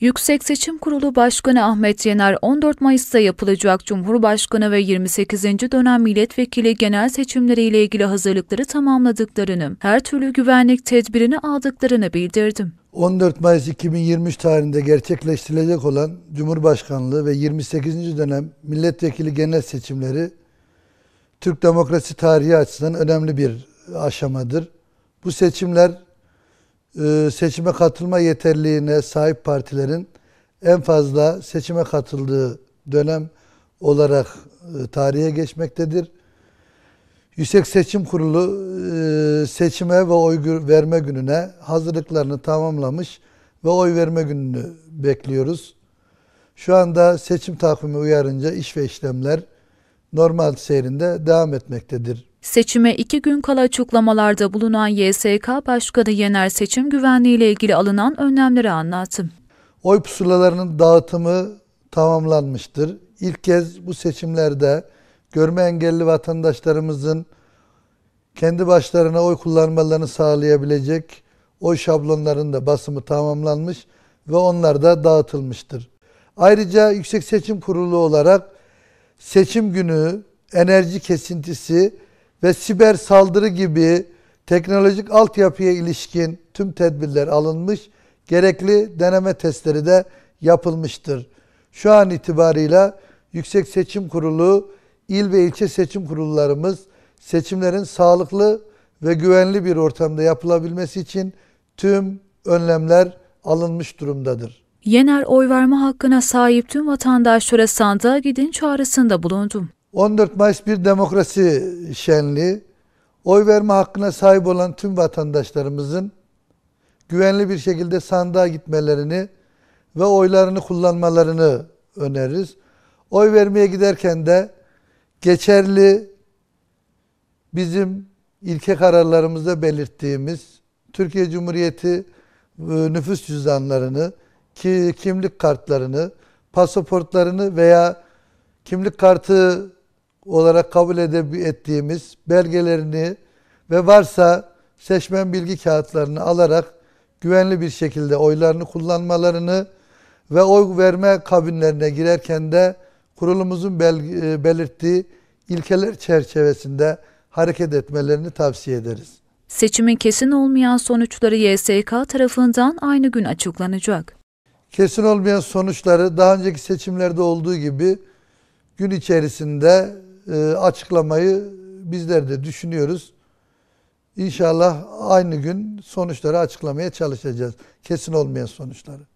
Yüksek Seçim Kurulu Başkanı Ahmet Yener 14 Mayıs'ta yapılacak Cumhurbaşkanı ve 28. dönem milletvekili genel seçimleriyle ilgili hazırlıkları tamamladıklarını, her türlü güvenlik tedbirini aldıklarını bildirdi. 14 Mayıs 2023 tarihinde gerçekleştirilecek olan Cumhurbaşkanlığı ve 28. dönem milletvekili genel seçimleri Türk demokrasi tarihi açısından önemli bir aşamadır. Bu seçimler ee, seçime katılma yeterliğine sahip partilerin en fazla seçime katıldığı dönem olarak e, tarihe geçmektedir. Yüksek Seçim Kurulu e, seçime ve oy verme gününe hazırlıklarını tamamlamış ve oy verme gününü bekliyoruz. Şu anda seçim takvimi uyarınca iş ve işlemler normal seyrinde devam etmektedir. Seçime iki gün kala açıklamalarda bulunan YSK Başkanı Yener seçim güvenliği ile ilgili alınan önlemleri anlattı. Oy pusulalarının dağıtımı tamamlanmıştır. İlk kez bu seçimlerde görme engelli vatandaşlarımızın kendi başlarına oy kullanmalarını sağlayabilecek oy şablonlarının da basımı tamamlanmış ve onlar da dağıtılmıştır. Ayrıca Yüksek Seçim Kurulu olarak seçim günü enerji kesintisi ve siber saldırı gibi teknolojik altyapıya ilişkin tüm tedbirler alınmış, gerekli deneme testleri de yapılmıştır. Şu an itibarıyla Yüksek Seçim Kurulu, il ve ilçe seçim kurullarımız seçimlerin sağlıklı ve güvenli bir ortamda yapılabilmesi için tüm önlemler alınmış durumdadır. Yener oy verme hakkına sahip tüm vatandaşlara sandığa gidin çağrısında bulundum. 14 Mayıs bir demokrasi şenli, Oy verme hakkına sahip olan tüm vatandaşlarımızın güvenli bir şekilde sandığa gitmelerini ve oylarını kullanmalarını öneririz. Oy vermeye giderken de geçerli bizim ilke kararlarımızda belirttiğimiz Türkiye Cumhuriyeti e, nüfus cüzdanlarını, ki kimlik kartlarını, pasaportlarını veya kimlik kartı olarak kabul ettiğimiz belgelerini ve varsa seçmen bilgi kağıtlarını alarak güvenli bir şekilde oylarını kullanmalarını ve oy verme kabinlerine girerken de kurulumuzun e, belirttiği ilkeler çerçevesinde hareket etmelerini tavsiye ederiz. Seçimin kesin olmayan sonuçları YSK tarafından aynı gün açıklanacak. Kesin olmayan sonuçları daha önceki seçimlerde olduğu gibi gün içerisinde e, açıklamayı bizler de düşünüyoruz. İnşallah aynı gün sonuçları açıklamaya çalışacağız. Kesin olmayan sonuçları.